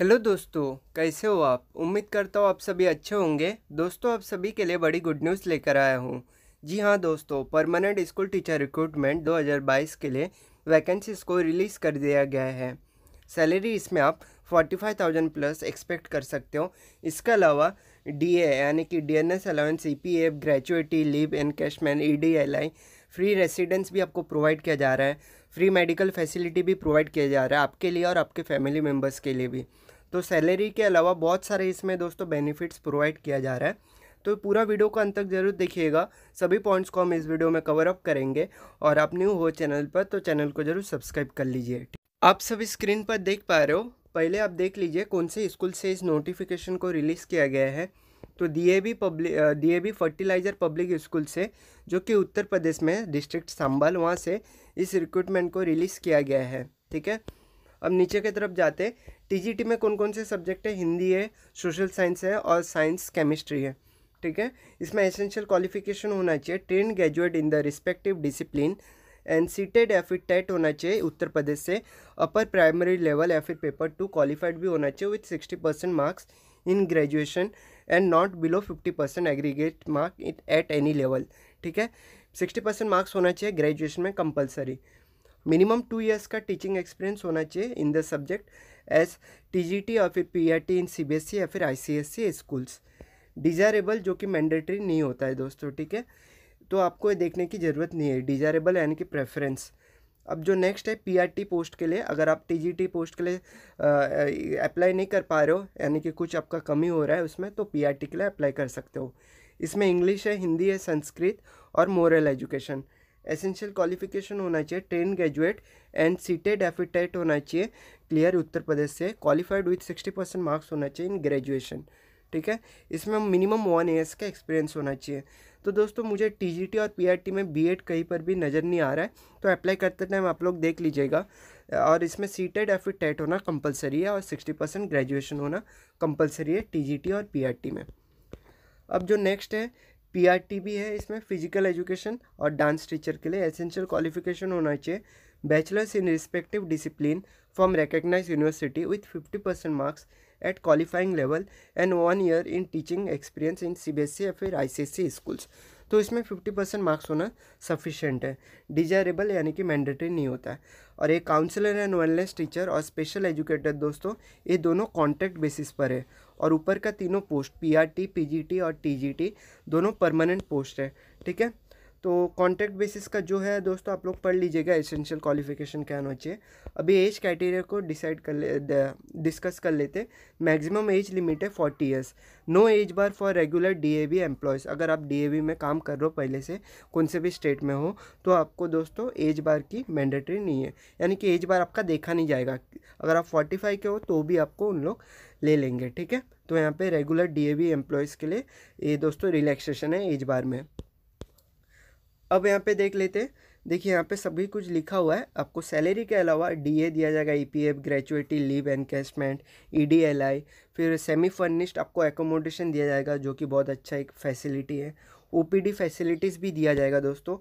hello दोस्तों कैसे हो आप उम्मीद करता हूँ आप सभी अच्छे होंगे दोस्तों आप सभी के लिए बड़ी गुड न्यूज़ लेकर आया हूँ जी हाँ दोस्तों परमानेंट स्कूल टीचर रिक्रूटमेंट 2022 के लिए वैकेंसीज को रिलीज़ कर दिया गया है सैलरी इसमें आप 45,000 प्लस एक्सपेक्ट कर सकते हो इसके अलावा डीए यानी कि D N S allowance E P F gratuity leave encashment E D L I free residence भी आपको प्रोवाइड किया जा रहा है फ्री मेडिकल फैसिलिटी भी प्रोवाइड किया जा रहा है आपके लिए और आपके फैमिली मेम्बर्स के लिए भी तो सैलरी के अलावा बहुत सारे इसमें दोस्तों बेनिफिट्स प्रोवाइड किया जा रहा है तो पूरा वीडियो को अंत तक जरूर देखिएगा सभी पॉइंट्स को हम इस वीडियो में कवर अप करेंगे और आप न्यू हो चैनल पर तो चैनल को जरूर सब्सक्राइब कर लीजिए आप सभी स्क्रीन पर देख पा रहे हो पहले आप देख लीजिए कौन से स्कूल से इस नोटिफिकेशन को रिलीज़ किया गया है तो DAB public DAB fertiliser public school से जो कि उत्तर प्रदेश में डिस्ट्रिक्ट सांबल वहाँ से इस रिक्रूटमेंट को रिलीज़ किया गया है ठीक है अब नीचे की तरफ जाते टीजीटी में कौन कौन से सब्जेक्ट है हिंदी है सोशल साइंस है और साइंस केमिस्ट्री है ठीक है इसमें एसेंशियल क्वालिफिकेशन होना चाहिए train graduate in the respective discipline and CTET या फिर टेट होना चाहिए उत्तर प्रदेश से अपर प्राइमरी लेवल या फिर पेपर टू क्वालिफाइड भी होना चाहिए with sixty percent marks in graduation and not below fifty percent aggregate mark at any level ठीक है सिक्सटी परसेंट मार्क्स होना चाहिए ग्रेजुएशन में कंपलसरी मिनिमम टू ईयर्स का टीचिंग एक्सपीरियंस होना चाहिए in the subject S T और फिर पी इन सी या फिर आई स्कूल्स डिजायरेबल जो कि मैंडेटरी नहीं होता है दोस्तों ठीक है तो आपको ये देखने की ज़रूरत नहीं है डिजायरेबल यानी कि प्रेफरेंस अब जो नेक्स्ट है पीआरटी पोस्ट के लिए अगर आप टीजीटी पोस्ट के लिए अप्लाई नहीं कर पा रहे हो यानी कि कुछ आपका कमी हो रहा है उसमें तो पीआरटी के लिए अप्लाई कर सकते हो इसमें इंग्लिश है हिंदी है संस्कृत और मोरल एजुकेशन एसेंशियल क्वालिफिकेशन होना चाहिए ट्रेन ग्रेजुएट एंड सीटेड एफिटेट होना चाहिए क्लियर उत्तर प्रदेश से qualified with sixty percent marks होना चाहिए इन ग्रेजुएशन ठीक है इसमें मिनिमम वन ईयर्स का एक्सपीरियंस होना चाहिए तो दोस्तों मुझे टीजीटी और पीआरटी में बीएड कहीं पर भी नज़र नहीं आ रहा है तो अप्लाई करते टाइम आप लोग देख लीजिएगा और इसमें सीटेड या फिर टेट होना कंपलसरी है और सिक्सटी परसेंट ग्रेजुएशन होना कंपलसरी है टीजीटी और पीआरटी में अब जो नेक्स्ट है पीआरटी भी है इसमें फिजिकल एजुकेशन और डांस टीचर के लिए एसेंशियल क्वालिफिकेशन होना चाहिए bachelors in respective discipline from recognise university with fifty percent marks at qualifying level and one year in teaching experience in C B S C या फिर I C S C schools तो इसमें fifty percent marks होना sufficient है desirable यानी कि mandatory नहीं होता है और एक काउंसलर एंड वेलनेस टीचर और स्पेशल एजुकेटर दोस्तों ये दोनों कॉन्ट्रैक्ट बेसिस पर है और ऊपर का तीनों post P P R T G T और टी जी टी दोनों परमानेंट पोस्ट है ठीक है तो कॉन्ट्रैक्ट बेसिस का जो है दोस्तों आप लोग पढ़ लीजिएगा एसेंशियल क्वालिफिकेशन क्या होना चाहिए अभी एज क्राइटेरिया को डिसाइड कर ले डिस्कस कर लेते मैक्सिमम एज लिमिट है forty years no age bar for regular DAV employees अगर आप डीएवी में काम कर रहे हो पहले से कौन से भी स्टेट में हो तो आपको दोस्तों एज बार की मैंडेटरी नहीं है यानी कि एज बार आपका देखा नहीं जाएगा अगर आप फोर्टी फाइव के हो तो भी आपको उन लोग ले लेंगे ठीक है तो यहाँ पर रेगुलर डी एम्प्लॉयज़ के लिए ये दोस्तों रिलैक्सेशन है एज बार में अब यहाँ पे देख लेते हैं देखिए यहाँ पे सभी कुछ लिखा हुआ है आपको सैलरी के अलावा डीए दिया जाएगा EPF gratuity leave encashment EDLI फिर सेमी फर्निश्ड आपको एकोमोडेशन दिया जाएगा जो कि बहुत अच्छा एक फैसिलिटी है ओपीडी फैसिलिटीज़ भी दिया जाएगा दोस्तों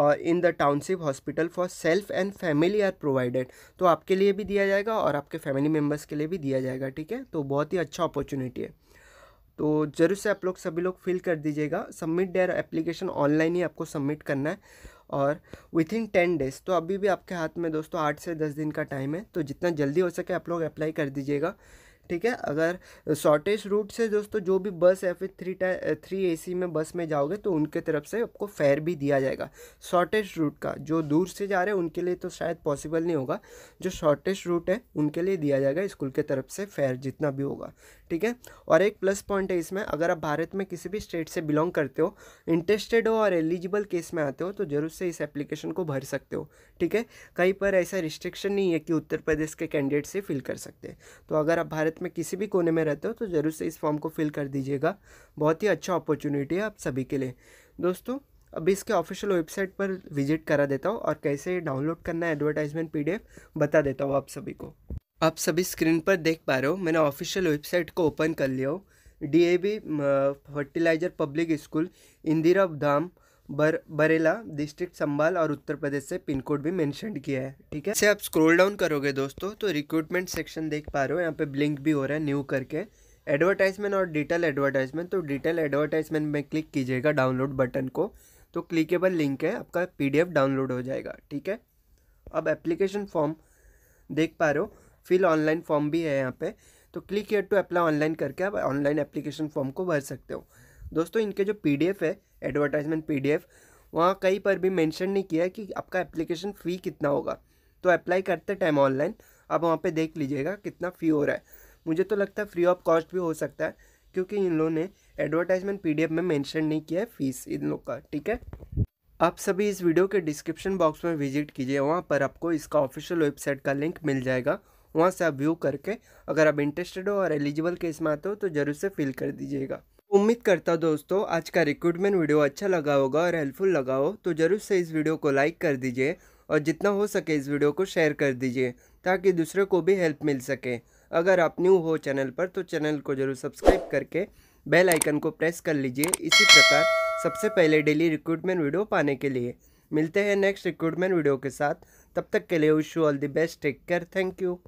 और in the township hospital for self and family are provided तो आपके लिए भी दिया जाएगा और आपके फैमिली मेम्बर्स के लिए भी दिया जाएगा ठीक है तो बहुत ही अच्छा अपॉर्चुनिटी है तो जरूर से आप लोग सभी लोग फिल कर दीजिएगा सबमिट डेयर एप्लीकेशन ऑनलाइन ही आपको सबमिट करना है और विथ इन टेन डेज तो अभी भी आपके हाथ में दोस्तों आठ से दस दिन का टाइम है तो जितना जल्दी हो सके आप लोग अप्लाई कर दीजिएगा ठीक है अगर शॉर्टेज रूट से दोस्तों जो भी बस या फिर थ्री थ्री ए में बस में जाओगे तो उनके तरफ से आपको फेयर भी दिया जाएगा शॉर्टेज रूट का जो दूर से जा रहे हैं उनके लिए तो शायद पॉसिबल नहीं होगा जो शॉर्टेज रूट है उनके लिए दिया जाएगा स्कूल के तरफ से फेयर जितना भी होगा ठीक है और एक प्लस पॉइंट है इसमें अगर आप भारत में किसी भी स्टेट से बिलोंग करते हो इंटरेस्टेड हो और एलिजिबल केस में आते हो तो ज़रूर से इस एप्लीकेशन को भर सकते हो ठीक है कहीं पर ऐसा रिस्ट्रिक्शन नहीं है कि उत्तर प्रदेश के कैंडिडेट से फिल कर सकते हैं तो अगर आप भारत भारत में किसी भी कोने में रहते हो तो ज़रूर से इस फॉर्म को फिल कर दीजिएगा बहुत ही अच्छा अपॉर्चुनिटी है आप सभी के लिए दोस्तों अभी इसके ऑफिशियल वेबसाइट पर विजिट करा देता हूँ और कैसे डाउनलोड करना है एडवर्टाइजमेंट पी बता देता हूँ आप सभी को आप सभी स्क्रीन पर देख पा रहे हो मैंने ऑफिशियल वेबसाइट को ओपन कर लिया हो D fertiliser public school Indira Dham बर बरेला डिस्ट्रिक्ट संभाल और उत्तर प्रदेश से पिन कोड भी मैंशन किया है ठीक है इसे आप स्क्रोल डाउन करोगे दोस्तों तो रिक्रूटमेंट सेक्शन देख पा रहे हो यहाँ पे ब्लिंक भी हो रहा है न्यू करके एडवर्टाइजमेंट और डिटेल एडवर्टाइजमेंट तो डिटेल एडवर्टाइजमेंट में क्लिक कीजिएगा डाउनलोड बटन को तो क्लिकेबल लिंक है आपका पी डाउनलोड हो जाएगा ठीक है अब एप्लीकेशन फॉर्म देख पा रहे हो फिल ऑनलाइन फॉर्म भी है यहाँ पर तो click here to apply online करके आप ऑनलाइन एप्लीकेशन फॉर्म को भर सकते हो दोस्तों इनके जो पी है एडवर्टाइजमेंट पी वहाँ कहीं पर भी मैंशन नहीं किया है कि आपका एप्लीकेशन फ़ी कितना होगा तो अप्लाई करते टाइम ऑनलाइन आप वहाँ पर देख लीजिएगा कितना फ़ी हो रहा है मुझे तो लगता है फ्री ऑफ कॉस्ट भी हो सकता है क्योंकि इन लोगों ने एडवर्टाइजमेंट पीडीएफ में मेंशन नहीं किया है फ़ीस इन लोग का ठीक है आप सभी इस वीडियो के डिस्क्रिप्शन बॉक्स में विजिट कीजिए वहाँ पर आपको इसका ऑफिशियल वेबसाइट का लिंक मिल जाएगा वहाँ से आप व्यू करके अगर आप इंटरेस्टेड हो और एलिजिबल केस में आते हो तो ज़रूर से फिल कर दीजिएगा उम्मीद करता दोस्तों आज का रिक्रूटमेंट वीडियो अच्छा लगा होगा और हेल्पफुल लगा हो तो ज़रूर से इस वीडियो को लाइक कर दीजिए और जितना हो सके इस वीडियो को शेयर कर दीजिए ताकि दूसरे को भी हेल्प मिल सके अगर आप न्यू हो चैनल पर तो चैनल को ज़रूर सब्सक्राइब करके बेल आइकन को प्रेस कर लीजिए इसी प्रकार सबसे पहले डेली रिक्रूटमेंट वीडियो पाने के लिए मिलते हैं नेक्स्ट रिक्रूटमेंट वीडियो के साथ तब तक के लिए wish you all the best take care thank you